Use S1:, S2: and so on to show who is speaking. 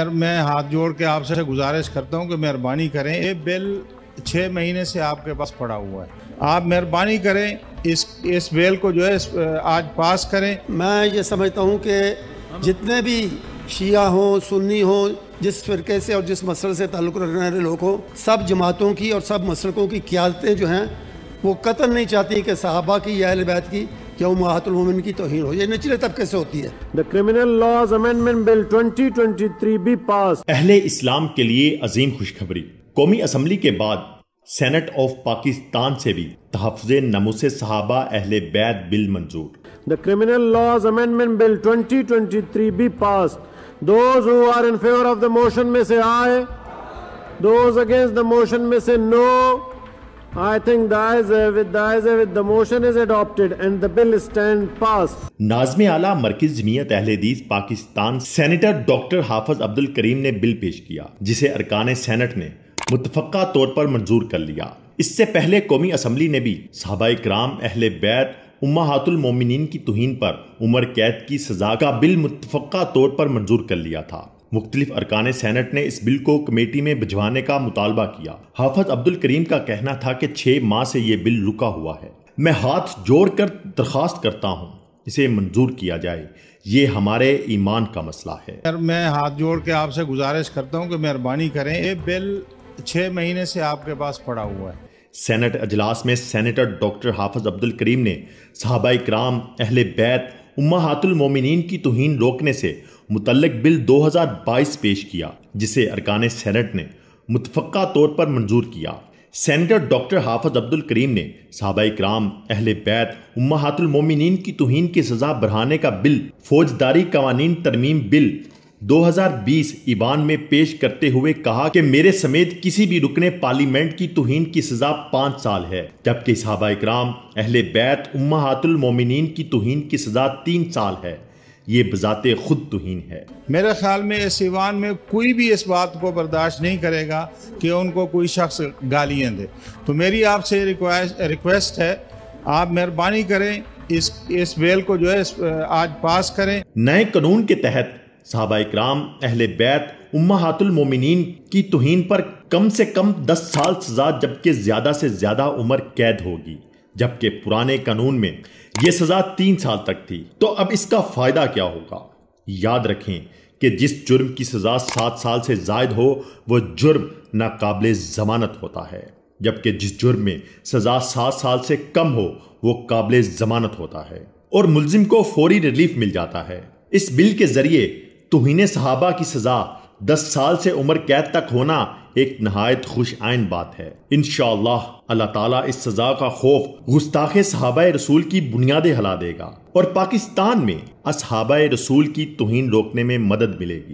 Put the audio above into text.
S1: Sir मैं हाथ जोड़ के आपसे गुजारिश करता हूँ कि मेहरबानी करें ये बिल छः महीने से आपके पास पड़ा हुआ है आप मेहरबानी करें इस इस बिल को जो है आज पास करें मैं ये समझता हूँ कि जितने भी शिया हों सुन्नी
S2: हो जिस फिरके से और जिस मसल से ताल्लुक़ रखने वाले लोग हों सब जमातों की और सब मसलकों की क्यादतें जो हैं वो कतल नहीं चाहती कि साहबा की या बैत की क्यों महातुल मोमिन
S3: की तोहन हो ये निचले तबके से होती है the criminal laws amendment bill 2023 भी पास अहले इस्लाम के लिए अजीम खुशखबरी कौमी असम्बली के बाद सेनेट ऑफ पाकिस्तान से भी तहफ़ नमूस सहाबा अहले बैद बिल मंजूर
S2: the criminal laws amendment bill 2023 भी pass those who are in favour of the motion में से आए दोज अगेंस्ट द मोशन में से नो no. नाजम
S3: आला मरकज जमीयत अहलदीस पाकिस्तान सेनेटर डॉक्टर हाफज अब्दुल करीम ने बिल पेश किया जिसे अरकान सेनेट ने मुतफ़ा तौर पर मंजूर कर लिया इससे पहले कौमी असम्बली ने भी साहबा कराम अहल बैत उम्माहातुल मोमिनीन की तुहन पर उम्र कैद की सजा का बिल मुतफ़ा तौर पर मंजूर कर लिया था मुख्तलिफ अरकान सैनट ने इस बिल को कमेटी में भिजवाने का मुतालबा किया हाफज अब्दुल करीम का कहना था कि छह माह से ये बिल रुका हुआ है मैं हाथ जोड़ कर दरखास्त करता हूँ इसे मंजूर किया जाए ये हमारे ईमान का मसला है
S1: सर मैं हाथ जोड़ के आपसे गुजारिश करता हूँ कि मेहरबानी करें ये बिल छः महीने से आपके पास पड़ा हुआ है
S3: सेनेट अजलास में सेनेटर डॉक्टर हाफज अब्दुल करीम ने साहबा कराम अहल बैत उम्मा हातुल मोमिन की तुहिन रोकने से मुतलक बिल 2022 पेश किया जिसे अरकान सेनेट ने मुतफ़ा तौर पर मंजूर किया सेनेटर डॉक्टर हाफज अब्दुल करीम ने सहाबा कराम अहल बैत उम्मातुलमोमिन की तोहन की सज़ा बढ़ाने का बिल फौजदारी कवानी तरमीम बिल 2020 ईवान में पेश करते हुए कहा कि मेरे समेत किसी भी रुकने पार्लियामेंट की तोहन की सजा पाँच साल है जबकि सहाबा कराम अहल बैत उम्मातुलमोमिन की तोहन की सजा तीन साल है ये बजाते खुद तोहन है मेरे ख्याल में इस ईवान
S1: में कोई भी इस बात को बर्दाश्त नहीं करेगा कि उनको कोई शख्स गालियाँ दे तो मेरी आपसे रिक्वेस्ट है आप मेहरबानी करें इस इस बेल को
S3: जो है आज पास करें नए कानून के तहत साहबा इक्राम अहल बैत उम्मातुलमोमिन की तोहन पर कम से कम दस साल सजा जबकि ज़्यादा से ज़्यादा उम्र कैद होगी जबकि पुराने कानून में यह सजा तीन साल तक थी तो अब इसका फायदा क्या होगा याद रखें कि जिस जुर्म की सजा सात साल से जायद हो वह जुर्म नाकबिल जमानत होता है जबकि जिस जुर्म में सजा सात साल से कम हो वह काबिल जमानत होता है और मुलजिम को फौरी रिलीफ मिल जाता है इस बिल के जरिए तोहन सहाबा की सजा दस साल से उम्र कैद तक होना एक नहायत खुश आइन बात है इन अल्लाह तला इस सजा का खौफ गुस्ताखे सहाब रसूल की बुनियादे हला देगा और पाकिस्तान में असहाबा रसूल की तोहन रोकने में मदद मिलेगी